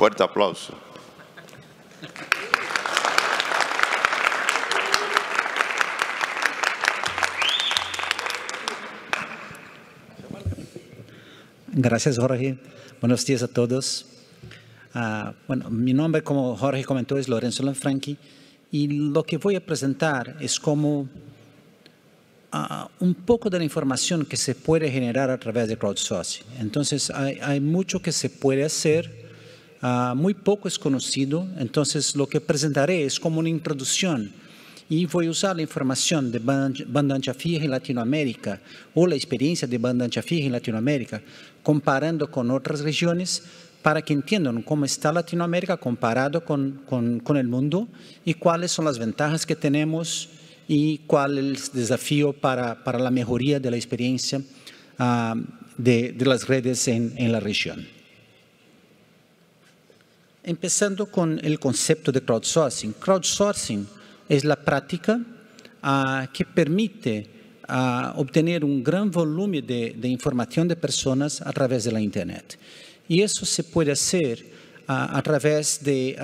Fuerte aplauso. Gracias, Jorge. Buenos días a todos. Ah, bueno, mi nombre, como Jorge comentó, es Lorenzo Lanfranchi y lo que voy a presentar es como ah, un poco de la información que se puede generar a través de crowdsourcing. Entonces, hay, hay mucho que se puede hacer Ah, muy poco es conocido, entonces lo que presentaré es como una introducción y voy a usar la información de banda ancha fija en Latinoamérica o la experiencia de banda ancha fija en Latinoamérica, comparando con otras regiones para que entiendan cómo está Latinoamérica comparado con, el mundo y cuáles son las ventajas que tenemos y cuál es el desafío para, la mejoría de la experiencia ah, de, las redes en la región. Empezando con el concepto de crowdsourcing. Crowdsourcing es la práctica uh, que permite uh, obtener un gran volumen de, de, información de personas a través de la Internet. Y eso se puede hacer uh, a través de,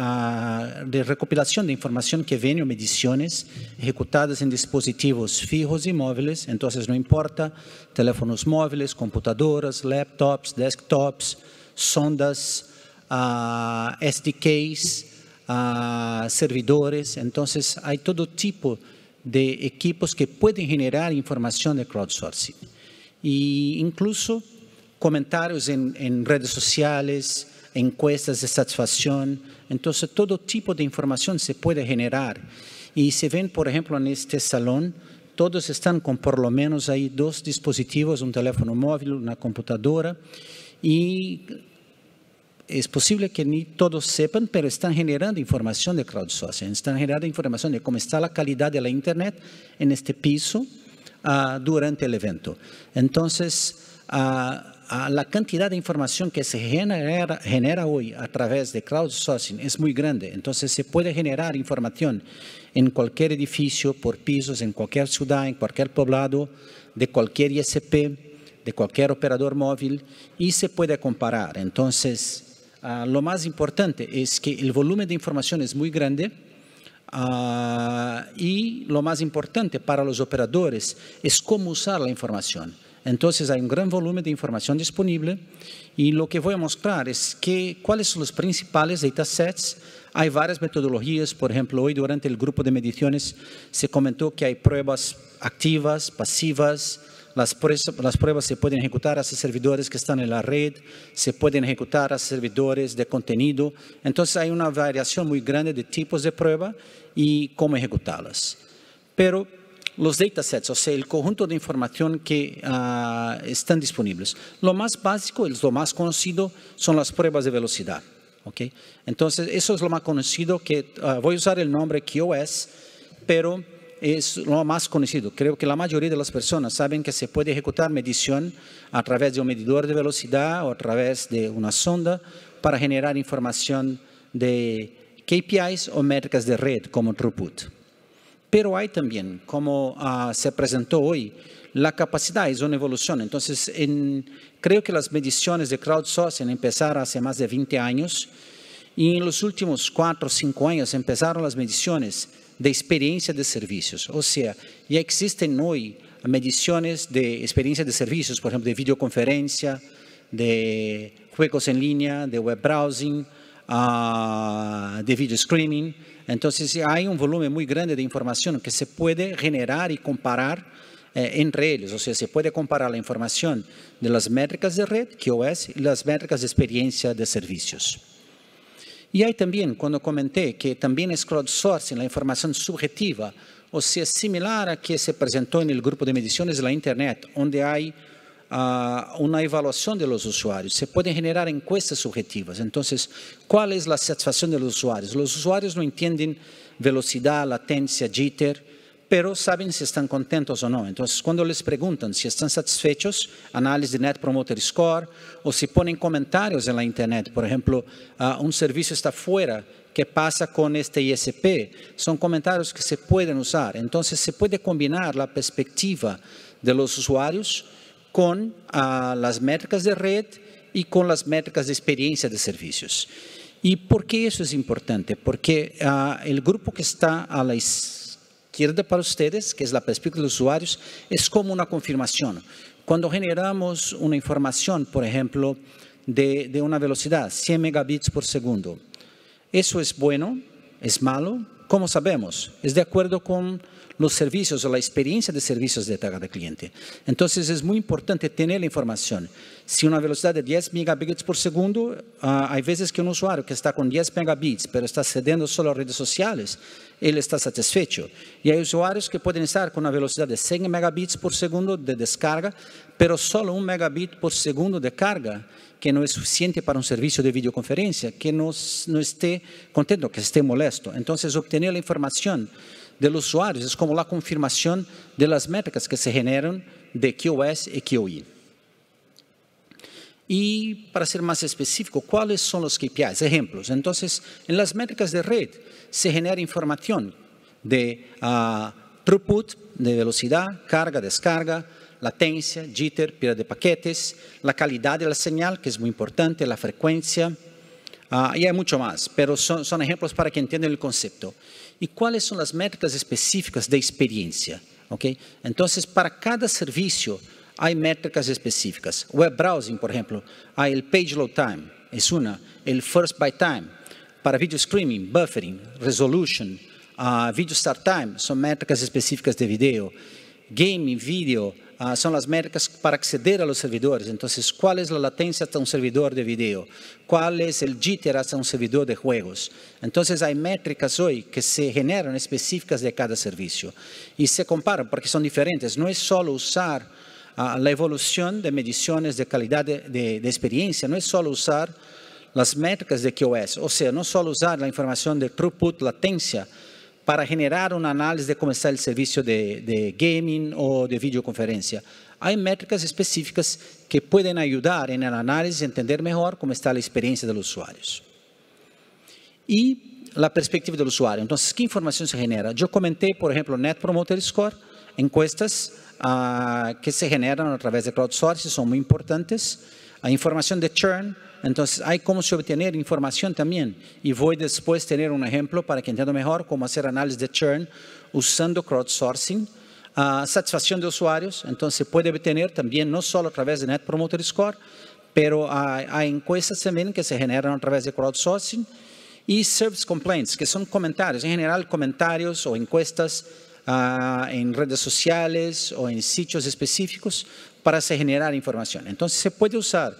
de, recopilación de información que viene o mediciones ejecutadas en dispositivos fijos y móviles. Entonces, no importa, teléfonos móviles, computadoras, laptops, desktops, sondas, a SDKs, a servidores. Entonces, hay todo tipo de equipos que pueden generar información de crowdsourcing. Y incluso comentarios en, en redes sociales, encuestas de satisfacción. Entonces, todo tipo de información se puede generar. Y se ven, por ejemplo, en este salón, todos están con por lo menos ahí dos dispositivos, un teléfono móvil, una computadora, y es posible que ni todos sepan, pero están generando información de crowdsourcing, están generando información de cómo está la calidad de la Internet en este piso ah, durante el evento. Entonces, ah, ah, la cantidad de información que se genera, genera hoy a través de crowdsourcing es muy grande. Entonces, se puede generar información en cualquier edificio, por pisos, en cualquier ciudad, en cualquier poblado, de cualquier ISP de cualquier operador móvil y se puede comparar. Entonces, Ah, lo más importante es que el volumen de información es muy grande ah, y lo más importante para los operadores es cómo usar la información. Entonces hay un gran volumen de información disponible y lo que voy a mostrar es que, cuáles son los principales datasets. Hay varias metodologías, por ejemplo, hoy durante el grupo de mediciones se comentó que hay pruebas activas, pasivas, las, pruebas se pueden ejecutar hacia servidores que están en la red, se pueden ejecutar a servidores de contenido. Entonces hay una variación muy grande de tipos de prueba y cómo ejecutarlas. Pero los datasets, o sea, el conjunto de información que ah, están disponibles. Lo más básico, lo más conocido, son las pruebas de velocidad. ¿okay? Entonces, eso es lo más conocido que ah, voy a usar el nombre QoS, pero es lo más conocido. Creo que la mayoría de las personas saben que se puede ejecutar medición a través de un medidor de velocidad o a través de una sonda para generar información de KPIs o métricas de red como throughput. Pero hay también, como ah, se presentó hoy, la capacidad es una evolución. Entonces, creo que las mediciones de crowdsourcing empezaron hace más de 20 años y en los últimos 4 o 5 años empezaron las mediciones de experiencia de servicios. O sea, ya existen hoy mediciones de experiencia de servicios, por ejemplo, de videoconferencia, de juegos en línea, de web browsing, ah, de video screening. Entonces hay un volumen muy grande de información que se puede generar y comparar eh, entre ellos. O sea, se puede comparar la información de las métricas de red, QoS, y las métricas de experiencia de servicios. e aí também quando comenté, que também é crowdsourcing, a informação subjetiva, ou seja é similar a que se apresentou no grupo de medições de la Internet, onde há uh, ah, una evaluación de los Se podem generar encuestas subjetivas. então qual é a satisfação de los usuários os usuários não entienden velocidade, latencia, jitter, pero saben si están contentos o no. Entonces, cuando les preguntan si están satisfechos, análisis de Net Promoter Score, o si ponen comentarios en la Internet, por ejemplo, uh, un servicio está fuera, ¿qué pasa con este ISP? Son comentarios que se pueden usar. Entonces, se puede combinar la perspectiva de los usuarios con uh, las métricas de red y con las métricas de experiencia de servicios. ¿Y por qué eso es importante? Porque uh, el grupo que está a la izquierda, para ustedes, que es la perspectiva de los usuarios, es como una confirmación. Cuando generamos una información, por ejemplo, de una velocidad, 100 megabits por segundo, ¿eso es bueno? ¿Es malo? ¿Cómo sabemos? Es de acuerdo con los servicios o la experiencia de servicios de de cliente. Entonces es muy importante tener la información. Si una velocidad de 10 megabits por segundo, ah, hay veces que un usuario que está con 10 megabits, pero está cediendo solo a redes sociales, él está satisfecho. Y hay usuarios que pueden estar con una velocidad de 100 megabits por segundo de descarga, pero solo un megabit por segundo de carga, que no es suficiente para un servicio de videoconferencia, que no, no esté contento, que esté molesto. Entonces, obtener la información de los usuarios es como la confirmación de las métricas que se generan de QoS y QoI. Y para ser más específico, ¿cuáles son los KPIs? Ejemplos. Entonces, en las métricas de red se genera información de ah, throughput, de velocidad, carga, descarga, latencia, jitter, pérdida de paquetes, la calidad de la señal, que es muy importante, la frecuencia, Uh, y hay mucho más, pero son, son, ejemplos para que entiendan el concepto. ¿Y cuáles son las métricas específicas de experiencia? ¿Okay? Entonces, para cada servicio hay métricas específicas. Web browsing, por ejemplo, hay el page load time, es una, el first by time. Para video streaming, buffering, resolution, uh, video start time, son métricas específicas de video. Game, video, ah, as métricas para acceder a los servidores. Entonces, ¿cuál es la latencia hasta un servidor de vídeo? ¿Cuál es el jitter hasta un servidor de juegos? Entonces, hay métricas hoy que se generan específicas de cada servicio y se comparan porque son diferentes. No es solo usar ah, la evolución de mediciones de calidad de, de, de experiencia, no es solo usar las métricas de QoS, ou seja, não só usar a informação de throughput, latencia, para generar um análise de como está o serviço de, de gaming ou de videoconferência, há métricas específicas que podem ajudar na análise e a entender melhor como está a experiência dos usuários e a perspectiva perspectiva usuário. Então, o que informação se genera? Eu comentei, por o Net Promoter Score, encuestas ah, que se generam através de crowdsourcing, são muito importantes. A informação de churn, Entonces hay cómo obtener información también. Y voy después a tener un ejemplo para que entiendan mejor cómo hacer análisis de churn usando crowdsourcing. Ah, satisfacción de usuarios, entonces se puede obtener también no solo a través de Net Promoter Score, pero hay, encuestas también que se generan a través de crowdsourcing y service complaints, que son comentarios, en general comentarios o encuestas ah, en redes sociales o en sitios específicos para se generar información. Entonces se puede usar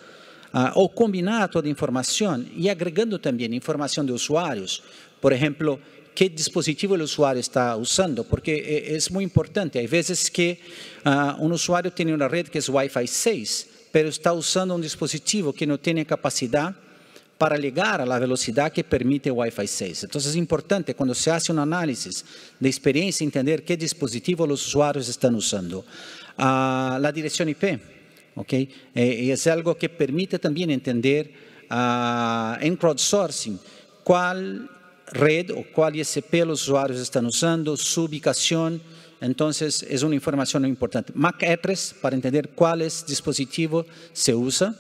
Ah, o combinar toda la información y agregando también información de usuarios. por ejemplo, qué dispositivo el usuario está usando, porque eh, es muy importante. Hay veces que ah, un usuario tiene una red que es Wi-Fi 6, pero está usando un dispositivo que no tiene capacidad para llegar a la velocidad que permite Wi-Fi 6. Entonces es importante cuando se hace un análisis de experiencia entender qué dispositivo los usuarios están usando. Ah, la dirección IP ¿ok? Eh, es algo que permite también entender ah, en crowdsourcing cuál red o cuál ISP los usuarios están usando, su ubicación. Entonces, es una información importante. MAC e para entender cuál es dispositivo se usa.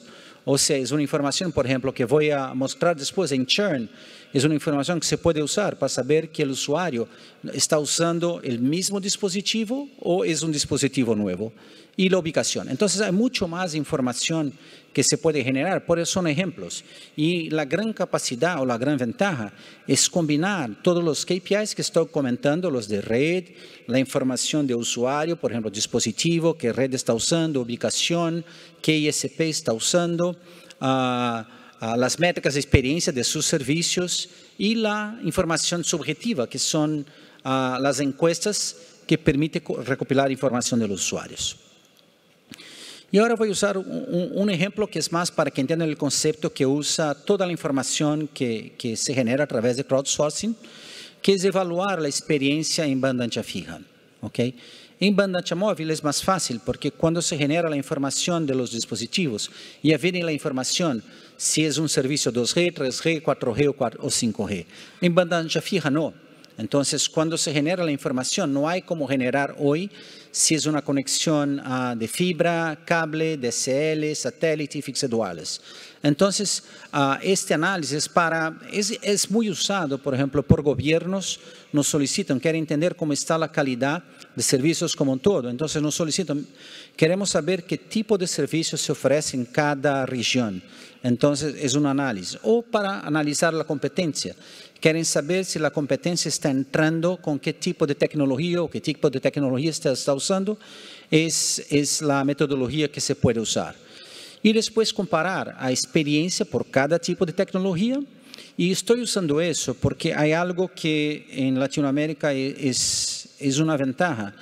O sea, es una información, por ejemplo, que voy a mostrar después en churn, es una información que se puede usar para saber que el usuario está usando el mismo dispositivo o es un dispositivo nuevo. Y la ubicación. Entonces hay mucho más información que se puede generar, por eso son ejemplos. Y la gran capacidad o la gran ventaja es combinar todos los KPIs que estoy comentando, los de red, la información de usuario, por ejemplo, dispositivo, qué red está usando, ubicación, qué ISP está usando, ah, las métricas de experiencia de sus servicios y la información subjetiva, que son ah, las encuestas que permiten recopilar información de los usuarios. Y ahora voy a usar un, ejemplo que es más para que entiendan el concepto que usa toda la información que, se genera a través de crowdsourcing, que es evaluar la experiencia en banda ancha fija. ¿okay? En banda ancha móvil es más fácil porque cuando se genera la información de los dispositivos y viene la información si es un servicio 2G, 3G, 4G o 5G. En banda ancha fija, no. Entonces, cuando se genera la información, no hay como generar hoy si es una conexión ah, de fibra, cable, DSL, satélite y duales. Entonces ah, este análisis para es usado, por ejemplo, por gobiernos, nos solicitan, quieren entender cómo está la calidad de servicios como todo. Entonces, nos solicitan, queremos saber qué tipo de servicios se ofrece en cada región. Entonces es un análisis. O para analizar la competencia. Quieren saber si la competencia está entrando, con qué tipo de tecnología o qué tipo de tecnología está, usando. Es, es la metodología que se puede usar. Y después comparar la experiencia por cada tipo de tecnología. Y estoy usando eso porque hay algo que en Latinoamérica e, es, es una ventaja.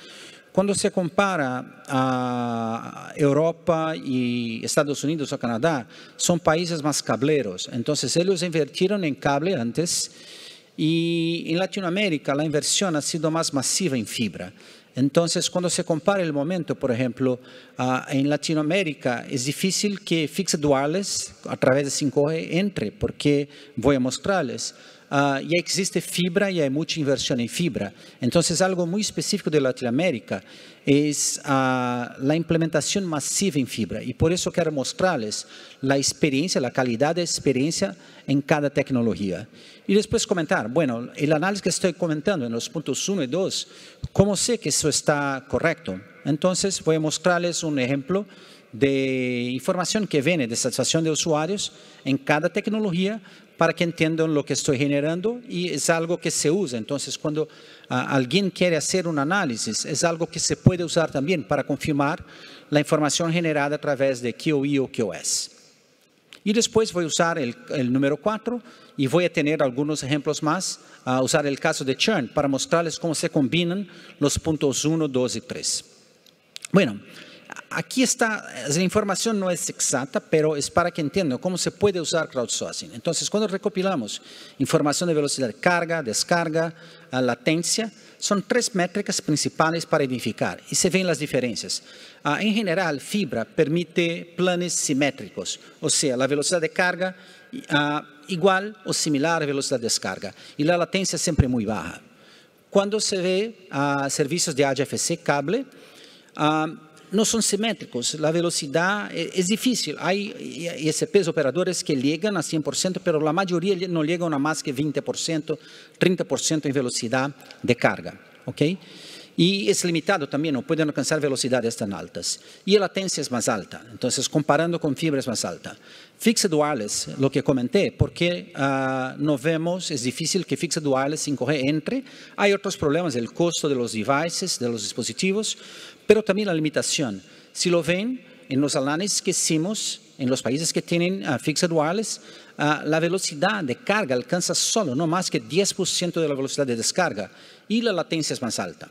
Cuando se compara a Europa y Estados Unidos o Canadá, son países más cableros. Entonces, ellos invirtieron en cable antes y en Latinoamérica la inversión ha sido más masiva en fibra. Entonces, cuando se compara el momento, por ejemplo, en Latinoamérica, es difícil que fixed duales a través de 5G entre, porque voy a mostrarles. Ah, ya existe fibra y hay mucha inversión en fibra. Entonces, algo muy específico de Latinoamérica es ah, la implementación masiva en fibra. Y por eso quiero mostrarles la experiencia, la calidad de experiencia en cada tecnología. Y después comentar, bueno, el análisis que estoy comentando en los puntos 1 y 2, ¿cómo sé que eso está correcto? Entonces, voy a mostrarles un ejemplo de información que viene de satisfacción de usuarios en cada tecnología para que entiendan lo que estoy generando y es algo que se usa. Entonces, cuando ah, alguien quiere hacer un análisis, es algo que se puede usar también para confirmar la información generada a través de QI o QS. Y después voy a usar el, número 4 y voy a tener algunos ejemplos más, a usar el caso de churn para mostrarles cómo se combinan los puntos 1, 2 y 3. Bueno, aquí está, la información no es exacta, pero es para que entiendan cómo se puede usar crowdsourcing. Entonces, cuando recopilamos información de velocidad de carga, descarga, latencia, son tres métricas principales para identificar. y se ven las diferencias. Ah, en general, fibra permite planes simétricos, o sea, la velocidad de carga ah, igual o similar a la velocidad de descarga y la latencia siempre muy baja. Cuando se ve ah, servicios de HFC cable, no son simétricos, la velocidad eh, es difícil. Hay ISPs operadores que llegan a 100%, pero la mayoría no llegan a más que 20%, 30% en velocidad de carga. ¿okay? y es limitado también, no pueden alcanzar velocidades tan altas. Y la latencia es más alta, entonces comparando con fibra es más alta. Fixed wireless, lo que comenté, porque ah, no vemos, es difícil que fixed wireless 5 entre. Hay otros problemas, el costo de los devices, de los dispositivos, pero también la limitación. Si lo ven, en los análisis que hicimos, en los países que tienen ah, fixed wireless, ah, la velocidad de carga alcanza solo no más que 10% de la velocidad de descarga y la latencia es más alta.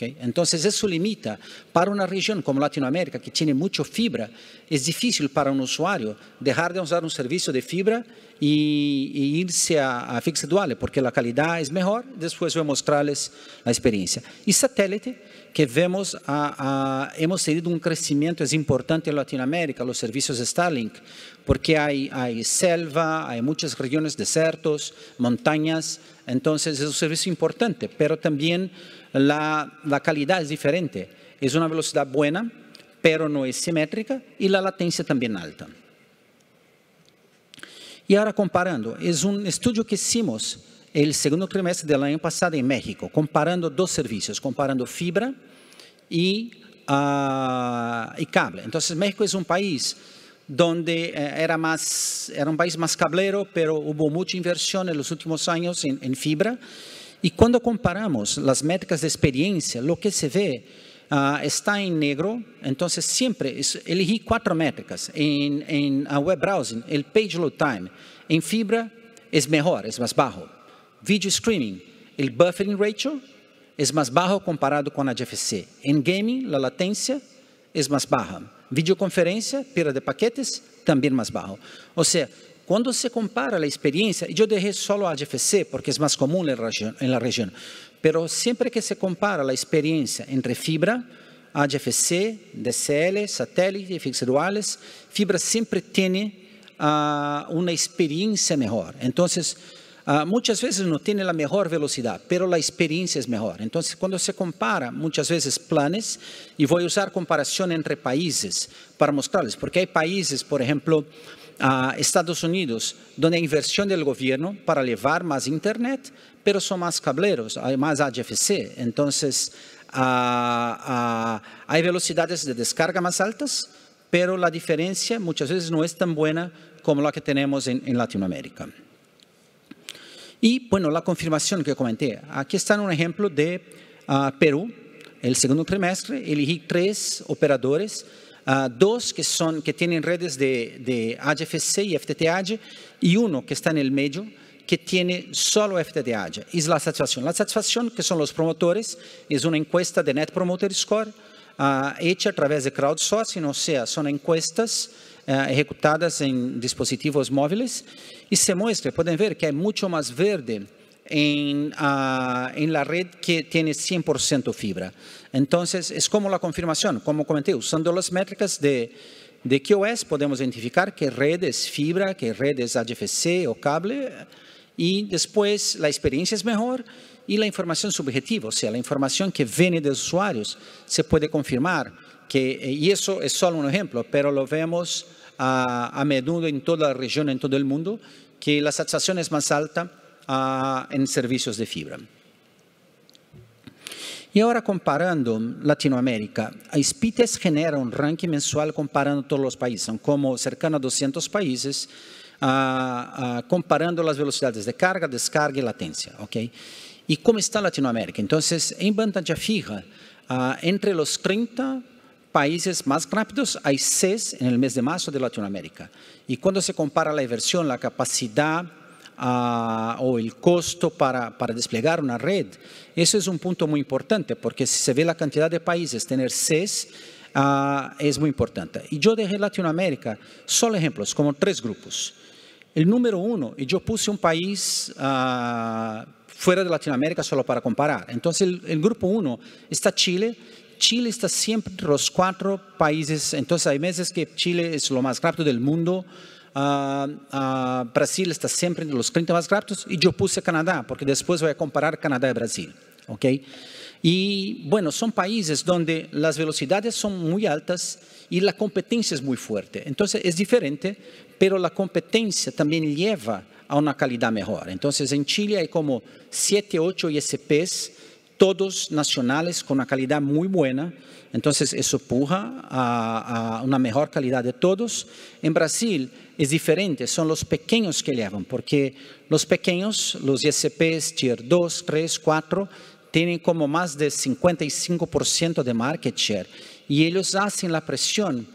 Entonces eso limita para una región como Latinoamérica, que tiene mucho fibra, es difícil para un usuario dejar de usar un servicio de fibra y, irse a, a fixed Dual, porque la calidad es mejor. Después voy a mostrarles la experiencia. Y satélite, que vemos, hemos tenido un crecimiento es importante en Latinoamérica, los servicios Starlink, porque hay, hay selva, hay muchas regiones desiertos, montañas, entonces es un servicio importante, pero también la, calidad es diferente. Es una velocidad buena, pero no es simétrica y la latencia también alta. Y ahora comparando, es un estudio que hicimos el segundo trimestre del año pasado en México, comparando dos servicios, comparando fibra y, ah, cable. Entonces México es un país donde eh, era, más, era un país más cablero, pero hubo mucha inversión en los últimos años en fibra E quando comparamos as métricas de experiência, o que se vê uh, ah, está em negro. Então, sempre, elegi quatro métricas. em uh, ah, web browsing, o page load time. em fibra é melhor, é mais baixo; Video streaming, o buffering ratio é mais baixo comparado com a GFC. em gaming, la latencia é mais baixa; videoconferência, perda de paquetes, também mais baixo. Ou seja, Cuando se compara la experiencia, yo dejé solo AGFC porque es más común en la, región, pero siempre que se compara la experiencia entre fibra, AGFC, DCL, satélite, fixed duales, fibra siempre tiene ah, una experiencia mejor. Entonces, ah, muchas veces no tiene la mejor velocidad, pero la experiencia es mejor. Entonces, cuando se compara muchas veces planes, y voy a usar comparación entre países para mostrarles, porque hay países, por ejemplo, a Estados Unidos, donde hay inversión del gobierno para llevar más Internet, pero son más cableros, hay más HFC. Entonces, hay velocidades de descarga más altas, pero la diferencia muchas veces no es tan buena como la que tenemos en, Latinoamérica. Y bueno, la confirmación que comenté. Aquí está un ejemplo de ah, Perú. El segundo trimestre elegí tres operadores dos que, son, que tienen redes de, de HFC y FTTH y uno que está en el medio que tiene solo FTTH. Es la satisfacción. La satisfacción que son los promotores es una encuesta de Net Promoter Score ah, hecha a través de crowdsourcing, o sea, son encuestas ah, ejecutadas en dispositivos móviles y se muestra, pueden ver que hay mucho más verde Ah, en, la red que tiene 100% fibra. Entonces, es como la confirmación, como comenté, usando las métricas de, de QoS podemos identificar qué red es fibra, qué red es HFC o cable, y después la experiencia es mejor y la información subjetiva, o sea, la información que viene de usuarios, se puede confirmar. Que, eh, y eso es solo un ejemplo, pero lo vemos a, a menudo en toda la región, en todo el mundo, que la satisfacción es más alta en servicios de fibra. Y ahora comparando Latinoamérica, SPITES genera un ranking mensual comparando todos los países. son como cercanos a 200 países, ah, ah, comparando las velocidades de carga, descarga y latencia. Okay? y cómo está Latinoamérica? en em ya fija, ah, entre los 30 países más rápidos, hay 6 en el mes de marzo de Latinoamérica. Y cuando se compara la inversión, la capacidad o el costo para, desplegar una red. Eso es un punto muy importante porque si se ve la cantidad de países, tener seis ah, es muy importante. Y yo dejé Latinoamérica, solo ejemplos, como tres grupos. El número uno, y yo puse un país ah, fuera de Latinoamérica solo para comparar. Entonces, el, grupo uno está Chile, Chile está siempre entre los cuatro países, entonces hay meses que Chile es lo más rápido del mundo, Brasil está siempre entre los 30 más rápidos y yo puse Canadá, porque después voy a comparar Canadá y Brasil. Okay? Y bueno, son países donde las velocidades son muy altas y la competencia es muy fuerte. Entonces es diferente, pero la competencia también lleva a una calidad mejor. Entonces en Chile hay como 7, 8 ISPs todos nacionales con una calidad muy buena, entonces eso puja a, una mejor calidad de todos. En Brasil es diferente, son los pequeños que llevan, porque los pequeños, los ISPs tier 2, 3, 4, tienen como más de 55% de market share y ellos hacen la presión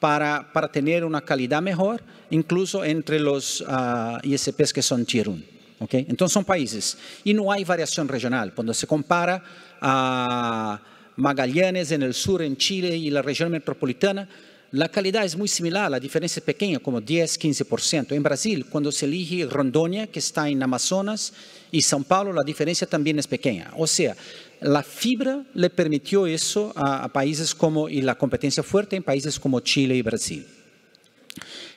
para, tener una calidad mejor, incluso entre los ah, ISPs que son tier 1. Okay? Entonces son países. Y no hay variación regional. Cuando se compara a Magallanes en el sur, en Chile y la región metropolitana, la calidad es muy similar, la diferencia es pequeña, como 10-15%. En Brasil, cuando se elige Rondônia, que está en Amazonas, y São Paulo, la diferencia también es pequeña. O sea, la fibra le permitió eso a, a países como, y la competencia fuerte en países como Chile y Brasil.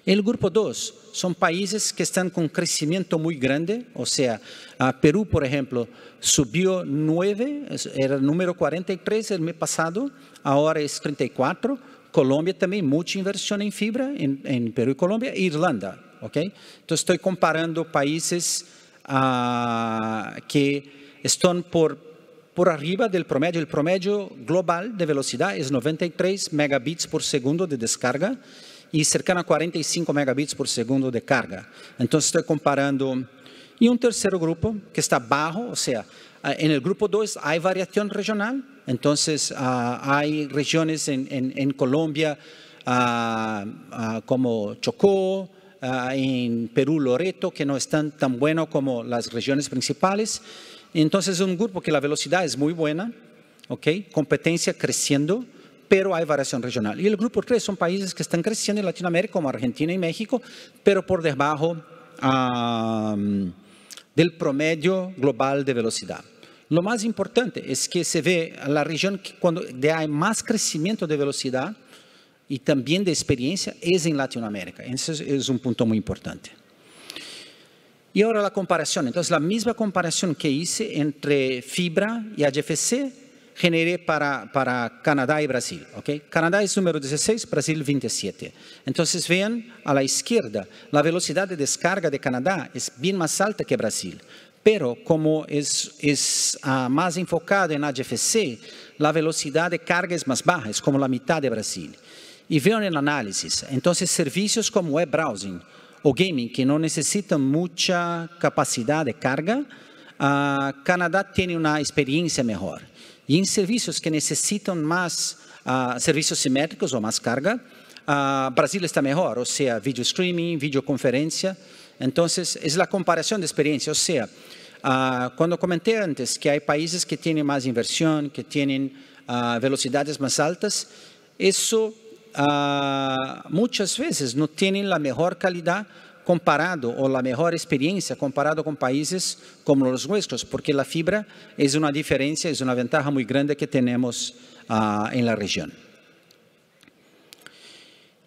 El grupo 2 son países que están con crecimiento muy grande, o sea, Perú, por ejemplo, subió 9, era el número 43 el mes pasado, ahora es 34. Colombia también, mucha inversión en fibra en, Perú y Colombia, e Irlanda, ¿ok? Entonces estoy comparando países ah, que están por, por arriba del promedio. El promedio global de velocidad es 93 megabits por segundo de descarga y e cercana a 45 e megabits por segundo de carga. Entonces estoy comparando. Y em un um tercer grupo que está bajo, o sea, en em el grupo 2 hay variación regional, entonces hay regiones en, em, Colombia como Chocó, en Perú Loreto, que no están tan bueno como las regiones principales. Entonces es un um grupo que la velocidad es muy buena, ¿ok? competencia creciendo pero hay variación regional. Y el grupo 3 son países que están creciendo en Latinoamérica, como Argentina y México, pero por debajo del promedio global de velocidad. Lo más importante es que se ve la región que cuando hay más crecimiento de velocidad y también de experiencia es en Latinoamérica. Ese es un punto muy importante. Y ahora la comparación. Entonces, la misma comparación que hice entre fibra y HFC generé para, Canadá y Brasil. ¿ok? Canadá es número 16, Brasil 27. Entonces vean a la izquierda, la velocidad de descarga de Canadá es bien más alta que Brasil, pero como es, ah, más enfocado en HFC, la velocidad de carga es más baja, es como la mitad de Brasil. Y vean el análisis, entonces servicios como web browsing o gaming que no necesitan mucha capacidad de carga, ah, Canadá tiene una experiencia mejor. Y en servicios que necesitan más ah, servicios simétricos o más carga, ah, Brasil está mejor, o sea, video streaming, videoconferencia. Entonces, es la comparación de experiencia, o sea, ah, cuando comenté antes que hay países que tienen más inversión, que tienen velocidades más altas, eso muchas veces no tienen la mejor calidad comparado o la mejor experiencia comparado con países como los nuestros, porque la fibra es una diferencia, es una ventaja muy grande que tenemos ah, en la región.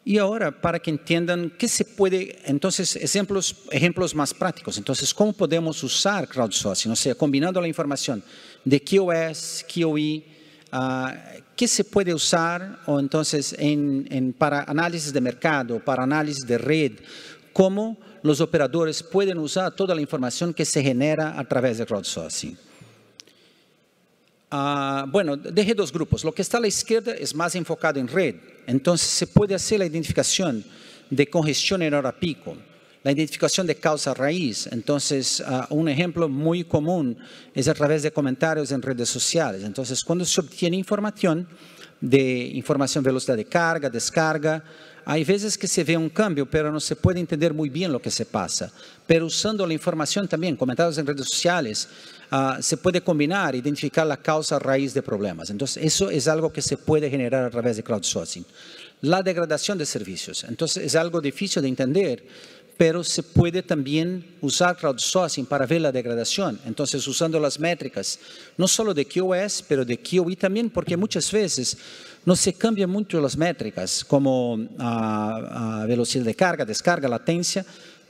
Y ahora, para que entiendan qué se puede, entonces, ejemplos, ejemplos más prácticos. Entonces, ¿cómo podemos usar crowdsourcing? O sea, combinando la información de QoS, QoI, ah, ¿qué se puede usar o entonces en, en, para análisis de mercado, para análisis de red, cómo los operadores pueden usar toda la información que se genera a través de crowdsourcing. Ah, bueno, dejé dos grupos. Lo que está a la izquierda es más enfocado en red. Entonces se puede hacer la identificación de congestión en hora pico, la identificación de causa raíz. Entonces, ah, un ejemplo muy común es a través de comentarios en redes sociales. Entonces, cuando se obtiene información de información velocidad de carga, descarga, hay veces que se ve un cambio, pero no se puede entender muy bien lo que se pasa. Pero usando la información también, comentarios en redes sociales, ah, se puede combinar, identificar la causa raíz de problemas. Entonces, eso es algo que se puede generar a través de crowdsourcing. La degradación de servicios. Entonces, es algo difícil de entender, pero se puede también usar crowdsourcing para ver la degradación. Entonces, usando las métricas, no solo de QoS, pero de QoE también, porque muchas veces no se cambian mucho las métricas, como ah, ah, velocidad de carga, descarga, latencia,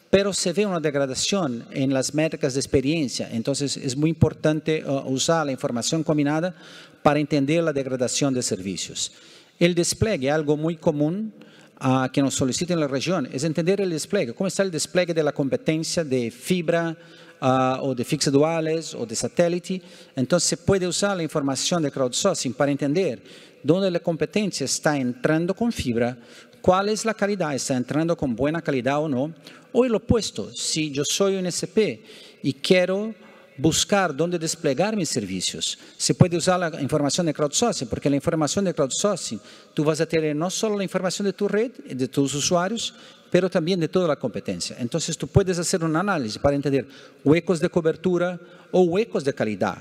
pero se ve una degradación en las métricas de experiencia. Entonces es muy importante ah, usar la información combinada para entender la degradación de servicios. El despliegue, algo muy común que nos solicita en la región, es entender el despliegue. ¿Cómo está el despliegue de la competencia de fibra o de fixed duales o de satélite? Entonces se puede usar la información de crowdsourcing para entender dónde la competencia está entrando con fibra, cuál es la calidad, está entrando con buena calidad o no. O el opuesto, si yo soy un SP y quiero buscar dónde desplegar mis servicios. Se puede usar la información de crowdsourcing, porque la información de crowdsourcing, tú vas a tener no solo la información de tu red, de tus usuarios, pero también de toda la competencia. Entonces tú puedes hacer un análisis para entender huecos de cobertura o huecos de calidad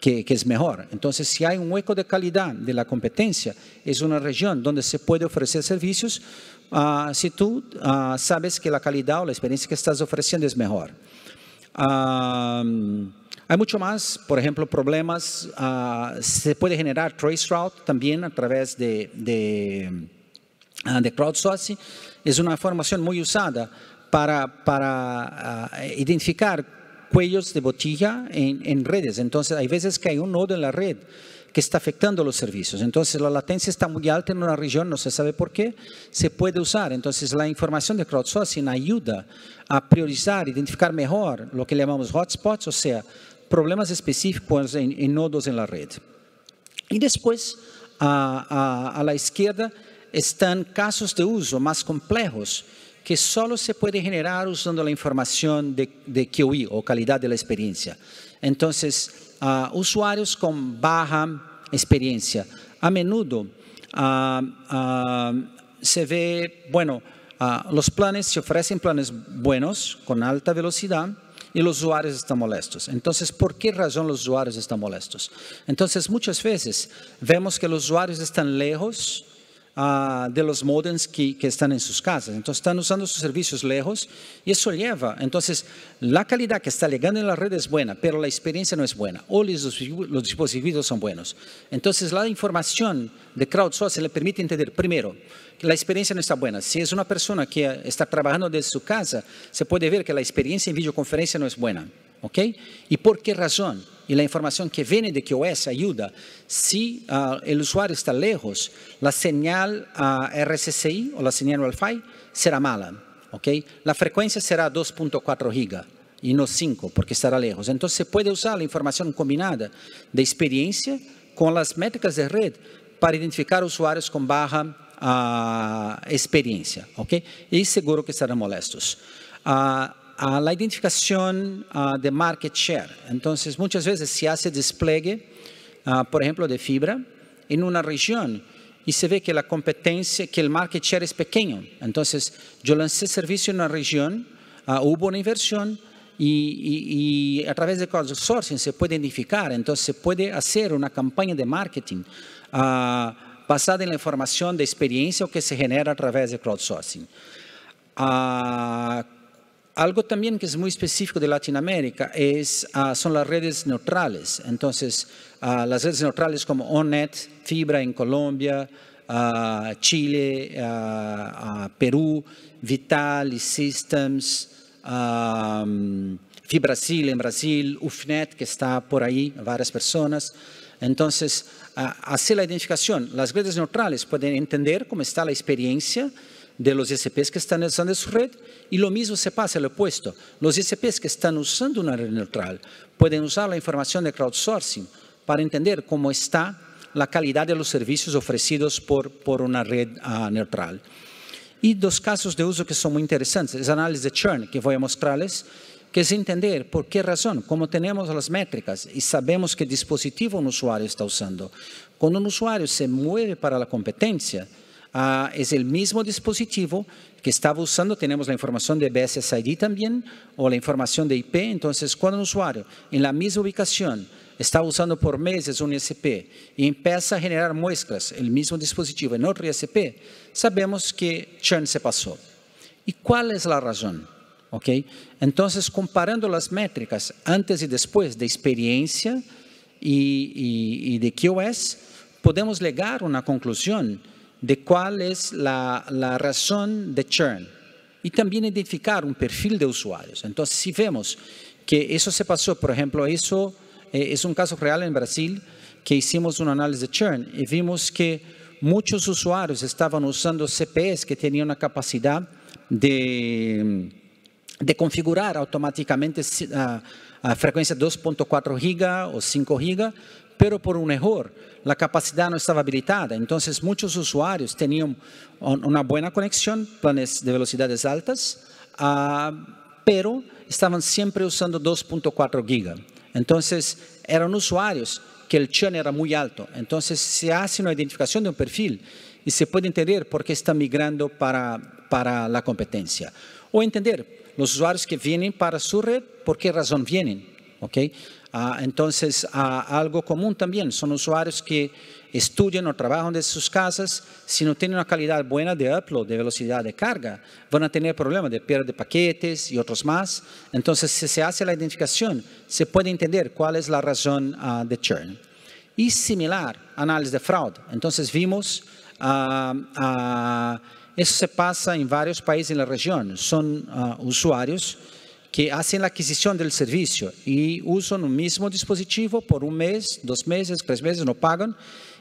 que, es mejor. Entonces, si hay un hueco de calidad de la competencia, es una región donde se puede ofrecer servicios ah, si tú ah, sabes que la calidad o la experiencia que estás ofreciendo es mejor. hay mucho más, por ejemplo, problemas, ah, se puede generar trace route también a través de, de, de crowdsourcing. Es una formación muy usada para, para identificar cuellos de botella en, en redes. Entonces, hay veces que hay un nodo en la red que está afectando los servicios. Entonces la latencia está muy alta en una región, no se sabe por qué, se puede usar. Entonces la información de crowdsourcing ayuda a priorizar, identificar mejor lo que llamamos hotspots, o sea, problemas específicos en, nodos en la red. Y después, a, a, a la izquierda, están casos de uso más complejos que solo se puede generar usando la información de, de QI o calidad de la experiencia. Entonces, usuarios con baja experiencia, a menudo se ve, bueno, los planes, se ofrecen planes buenos, con alta velocidad, y los usuarios están molestos. Entonces, ¿por qué razón los usuarios están molestos? Entonces, muchas veces vemos que los usuarios están lejos Ah, de los modems que, están en sus casas. Entonces están usando sus servicios lejos y eso lleva. Entonces la calidad que está llegando en la red es buena, pero la experiencia no es buena o los, los dispositivos son buenos. Entonces la información de crowdsourcing le permite entender, primero, que la experiencia no está buena. Si es una persona que está trabajando desde su casa, se puede ver que la experiencia en videoconferencia no es buena. ¿Ok? ¿Y por qué razón? e a informação que vem de QoS ayuda. Si uh, ah, o usuário está lejos, a señal uh, ah, RSSI ou a señal Wi-Fi será mala. ¿okay? A frequência será 2.4 GB e não 5 porque estará lejos. Então se pode usar a informação combinada de experiência com as métricas de rede para identificar usuários com barra uh, ah, experiência, ¿okay? E seguro que serão molestos. a la identificación ah, de market share. Entonces, muchas veces se hace despliegue, ah, por ejemplo, de fibra en una región y se ve que la competencia, que el market share es pequeño. Entonces, yo lancé servicio en una región, ah, hubo una inversión y, a través de crowdsourcing se puede identificar, entonces se puede hacer una campaña de marketing basada en la información de experiencia que se genera a través de crowdsourcing. Algo también que es muy específico de Latinoamérica es, ah, son las redes neutrales. Entonces, ah, las redes neutrales como ONET, Fibra en Colombia, ah, Chile, Perú, Vital, Systems, Fibrasil en Brasil, UFNET, que está por ahí, varias personas. Entonces, hacer la identificación. Las redes neutrales pueden entender cómo está la experiencia, de los ISPs que están usando su red y lo mismo se pasa al opuesto. Los ISPs que están usando una red neutral pueden usar la información de crowdsourcing para entender cómo está la calidad de los servicios ofrecidos por, por una red ah, neutral. Y dos casos de uso que son muy interesantes, es análisis de churn que voy a mostrarles, que es entender por qué razón, cómo tenemos las métricas y sabemos qué dispositivo un usuario está usando. Cuando un usuario se mueve para la competencia, Ah, es el mismo dispositivo que estaba usando, tenemos la información de BSSID también o la información de IP, entonces cuando un usuario en la misma ubicación está usando por meses un ISP y empieza a generar muestras, el mismo dispositivo en otro ISP, sabemos que churn se pasó. ¿Y cuál es la razón? Okay. Entonces, comparando las métricas antes y después de experiencia y, y, y de QoS, podemos llegar a una conclusión de cuál es la, razón de churn y también identificar un perfil de usuarios. Entonces, si vemos que eso se pasó, por ejemplo, eso eh, es un caso real en Brasil, que hicimos un análisis de churn y vimos que muchos usuarios estaban usando CPEs que tenían una capacidad de, de configurar automáticamente a, ah, a frecuencia 2.4 giga o 5 giga pero por un error. La capacidad no estaba habilitada. Entonces muchos usuarios tenían una buena conexión, planes de velocidades altas, ah, pero estaban siempre usando 2.4 giga. Entonces eran usuarios que el churn era muy alto. Entonces se hace una identificación de un perfil y se puede entender por qué está migrando para, para la competencia. O entender los usuarios que vienen para su red, por qué razón vienen. ¿okay? Ah, entonces, ah, algo común también, son usuarios que estudian o trabajan desde sus casas, si no tienen una calidad buena de upload, de velocidad de carga, van a tener problemas de pérdida de paquetes y otros más. Entonces, si se hace la identificación, se puede entender cuál es la razón ah, de churn. Y similar, análisis de fraude. Entonces, vimos... Eso se pasa en varios países en la región. Son usuarios que hacen la adquisición del servicio y usan un mismo dispositivo por un mes, dos meses, tres meses, no pagan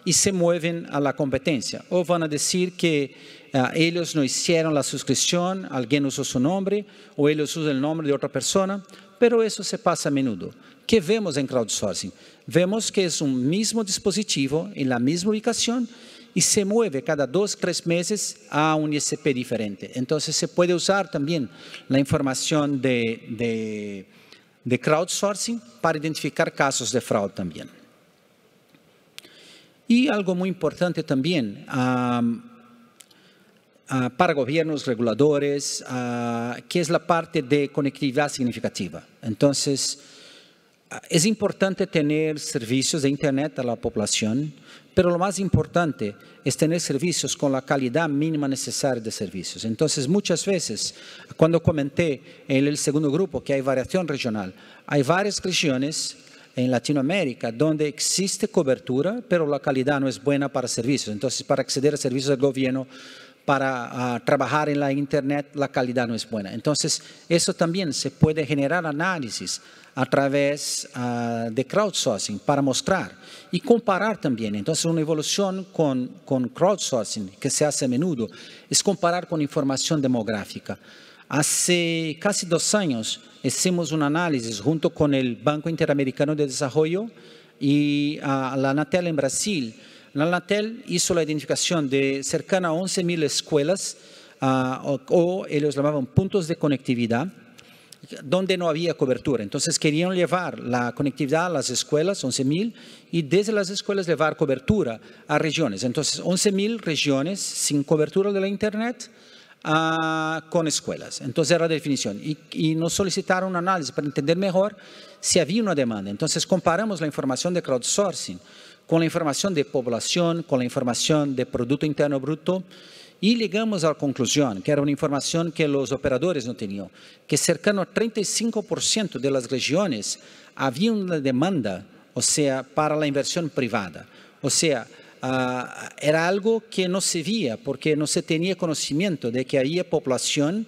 y se mueven a la competencia. O van a decir que ah, ellos no hicieron la suscripción, alguien usó su nombre o ellos usan el nombre de otra persona, pero eso se pasa a menudo. ¿Qué vemos en crowdsourcing? Vemos que es un mismo dispositivo en la misma ubicación y se mueve cada dos, tres meses a un ISP diferente. Entonces se puede usar también la información de, crowdsourcing para identificar casos de fraude también. Y algo muy importante también, ah, para gobiernos, reguladores, ah, que es la parte de conectividad significativa. Entonces, ah, es importante tener servicios de Internet a la población, pero lo más importante es tener servicios con la calidad mínima necesaria de servicios. Entonces, muchas veces, cuando comenté en el segundo grupo que hay variación regional, hay varias regiones en Latinoamérica, donde existe cobertura, pero la calidad no es buena para servicios. Entonces, para acceder a servicios del gobierno, para ah, trabajar en la Internet, la calidad no es buena. Entonces, eso también se puede generar análisis a través ah, de crowdsourcing para mostrar y comparar también. Entonces, una evolución con, crowdsourcing que se hace a menudo es comparar con información demográfica. Hace casi dos años hicimos un análisis junto con el Banco Interamericano de Desarrollo y ah, la Anatel en Brasil. La Anatel hizo la identificación de cercana a 11.000 escuelas ah, o ellos llamaban puntos de conectividad donde no había cobertura. Entonces querían llevar la conectividad a las escuelas, 11.000, y desde las escuelas llevar cobertura a regiones. Entonces 11.000 regiones sin cobertura de la Internet ah, con escuelas. Entonces era la definición. Y, y nos solicitaron un análisis para entender mejor si había una demanda. Entonces comparamos la información de crowdsourcing con la información de población, con la información de Producto Interno Bruto y llegamos a la conclusión, que era una información que los operadores no tenían, que cercano a 35% de las regiones había una demanda, o sea, para la inversión privada. O sea, ah, era algo que no se veía porque no se tenía conocimiento de que había población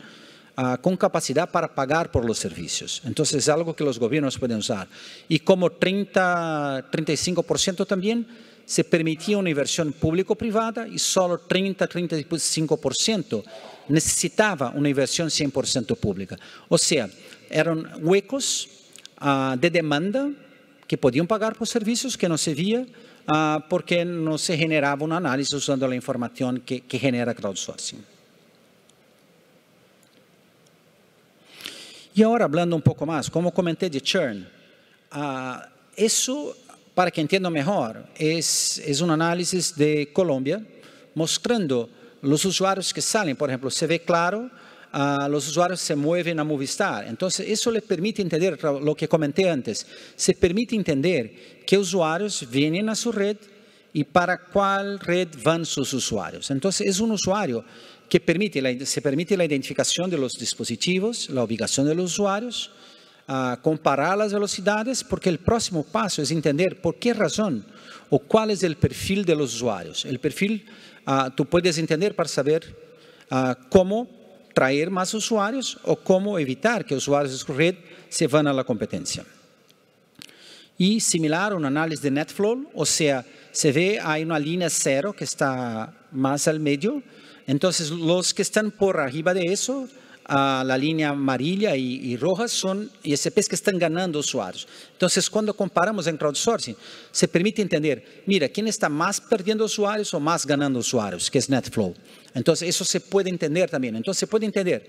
ah, con capacidad para pagar por los servicios. Entonces es algo que los gobiernos pueden usar. Y como 30, 35% también se permitia uma inversão público-privada e só 30, 35% necessitava uma inversão 100% pública. Ou seja, eram huecos uh, de demanda que podiam pagar por serviços que não se via, uh, ah, porque não se generava uma análise usando a informação que, que genera crowdsourcing. E agora, falando um pouco mais, como comentei de churn, uh, ah, isso para que entiendan mejor, es, un análisis de Colombia mostrando los usuarios que salen. Por ejemplo, se ve claro ah, los usuarios se mueven a Movistar. Entonces, eso les permite entender lo que comenté antes. Se permite entender qué usuarios vienen a su red y para cuál red van sus usuarios. Entonces, es un usuario que permite la, se permite la identificación de los dispositivos, la ubicación de los usuarios, comparar las velocidades porque el próximo paso es entender por qué razón o cuál es el perfil de los usuarios. El perfil ah, tú puedes entender para saber ah, cómo traer más usuarios o cómo evitar que usuarios de su red se van a la competencia. Y similar a un análisis de NetFlow, o sea, se ve hay una línea cero que está más al medio, entonces los que están por arriba de eso la línea amarilla y, roja son ISPs que están ganando usuarios. Entonces, cuando comparamos en crowdsourcing, se permite entender, mira, quién está más perdiendo usuarios o más ganando usuarios, que es NetFlow. Entonces, eso se puede entender también. Entonces, se puede entender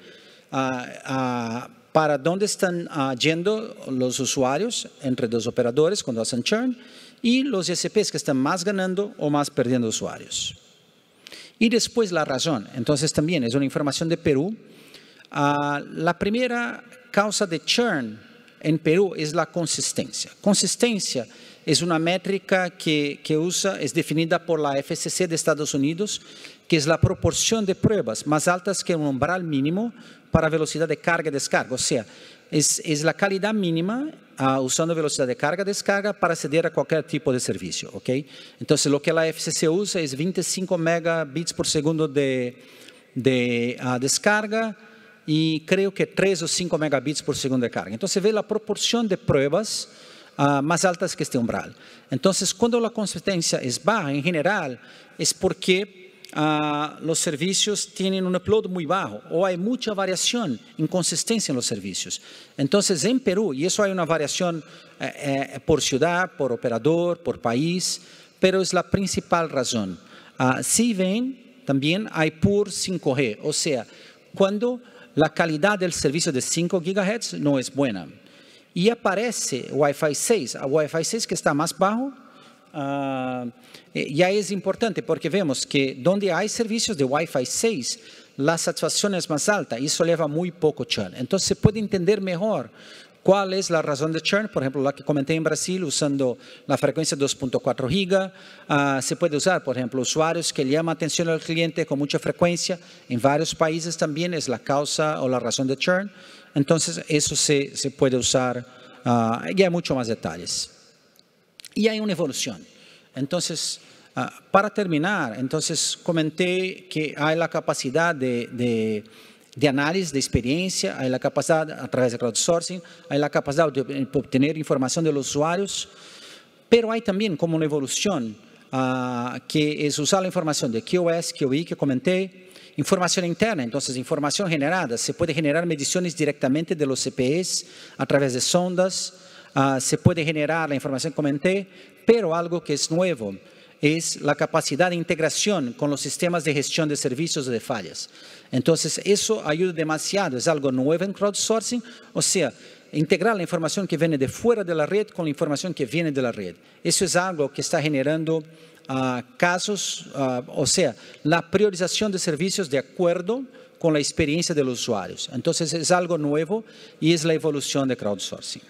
ah, ah, para dónde están ah, yendo los usuarios entre los operadores cuando hacen churn y los ISPs que están más ganando o más perdiendo usuarios. Y después la razón. Entonces, también es una información de Perú Ah, a primeira causa de churn em Peru é a consistência. Consistência é uma métrica que, que, usa, é definida por la FCC de Estados Unidos, que é a proporção de pruebas mais altas que um umbral mínimo para velocidade de carga e descarga. Ou seja, é a la mínima uh, usando velocidade de carga e descarga para aceder a qualquer tipo de serviço, ¿okay? Então, o que a FCC usa é 25 megabits por segundo de, de uh, descarga, y creo que 3 o 5 megabits por segundo de carga. Entonces ve la proporción de pruebas ah, más altas que este umbral. Entonces cuando la consistencia es baja en general es porque ah, los servicios tienen un upload muy bajo o hay mucha variación, inconsistencia en los servicios. Entonces en Perú, y eso hay una variación eh, eh, por ciudad, por operador, por país, pero es la principal razón. Ah, si ven, también hay por 5G, o sea, cuando la calidad del servicio de 5 GHz no es buena. Y aparece Wi-Fi 6, Wi-Fi 6 que está más bajo, ah, eh, ya es importante porque vemos que donde hay servicios de Wi-Fi 6, la satisfacción es más alta y eso lleva muy poco churn. Entonces se puede entender mejor ¿Cuál es la razón de churn? Por ejemplo, la que comenté en Brasil usando la frecuencia 2.4 giga. Ah, se puede usar, por ejemplo, usuarios que llaman atención al cliente con mucha frecuencia. En varios países también es la causa o la razón de churn. Entonces, eso se, se puede usar ah, y hay mucho más detalles. Y hay una evolución. Entonces, ah, para terminar, entonces comenté que hay la capacidad de de análise, de experiência, a capacidade, através do crowdsourcing, a capacidade de obter informação dos usuários, pero há também como uma evolução uh, ah, que é usar a informação de QoS, QI, que comentei, informação interna, então, informação generada, se pode generar medições diretamente de los CPEs, através de sondas, uh, se pode generar a informação que comentei, pero algo que é novo, es la capacidad de integración con los sistemas de gestión de servicios de fallas. Entonces, eso ayuda demasiado, es algo nuevo en crowdsourcing, o sea, integrar la información que viene de fuera de la red con la información que viene de la red. Eso es algo que está generando ah, casos, ah, o sea, la priorización de servicios de acuerdo con la experiencia de los usuarios. Entonces, es algo nuevo y es la evolución de crowdsourcing.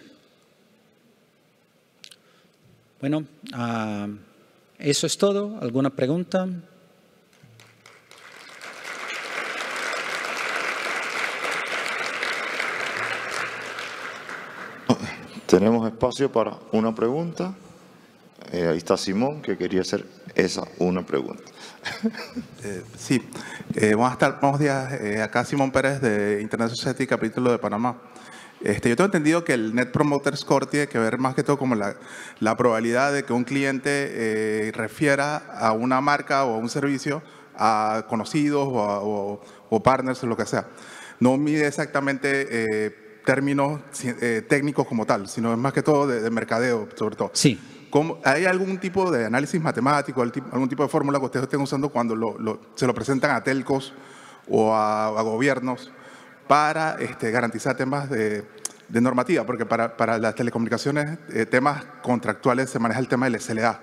Bueno, ah, eso es todo. ¿Alguna pregunta? Tenemos espacio para una pregunta. Eh, ahí está Simón, que quería hacer esa una pregunta. Eh, sí, eh, vamos buenas tardes, buenos días. acá Simón Pérez de Internet Society, capítulo de Panamá. Este, yo tengo entendido que el Net Promoter Score tiene que ver más que todo como la, probabilidad de que un cliente eh, refiera a una marca o a un servicio a conocidos o, partners o lo que sea. No mide exactamente eh, términos eh, técnicos como tal, sino es más que todo de, mercadeo, sobre todo. Sí. ¿Hay algún tipo de análisis matemático, algún tipo de fórmula que ustedes estén usando cuando se lo presentan a telcos o a, a gobiernos? para este, garantizar temas de, normativa, porque para, las telecomunicaciones, eh, temas contractuales, se maneja el tema del SLA,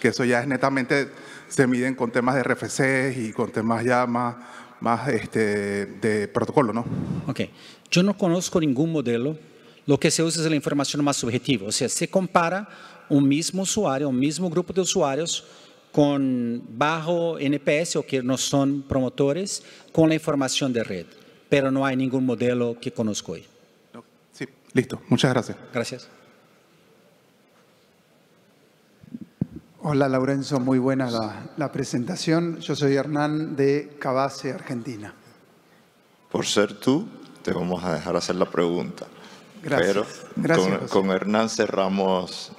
que eso ya es netamente, se miden con temas de RFC y con temas ya más, más este, de protocolo, ¿no? Ok. Yo no conozco ningún modelo. Lo que se usa es la información más subjetiva, o sea, se compara un mismo usuario, un mismo grupo de usuarios con bajo NPS o que no son promotores con la información de red pero no hay ningún modelo que conozco hoy. Sí, listo. Muchas gracias. Gracias. Hola Laurenzo, muy buena la, presentación. Yo soy Hernán de Cabase, Argentina. Por ser tú, te vamos a dejar hacer la pregunta. Gracias. con, con, Hernán cerramos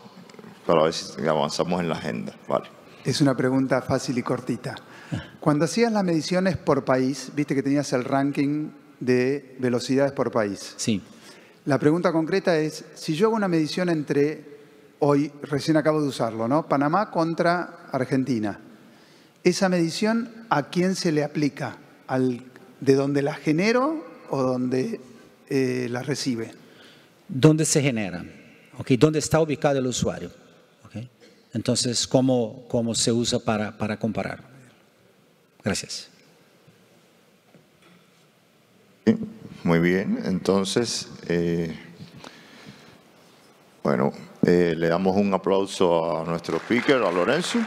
para ver si avanzamos en la agenda. Vale. Es una pregunta fácil y cortita. Cuando hacías las mediciones por país, viste que tenías el ranking de velocidades por país. Sí. La pregunta concreta es, si yo hago una medición entre, hoy recién acabo de usarlo, ¿no? Panamá contra Argentina. ¿Esa medición a quién se le aplica? ¿De dónde la genero o dónde eh, la recibe? ¿Dónde se genera, okay? ¿Dónde está ubicado el usuario? Okay? Entonces, ¿cómo, ¿cómo se usa para, para comparar? Gracias. Muy bien, entonces, eh, bueno, eh, le damos un aplauso a nuestro speaker, a Lorenzo.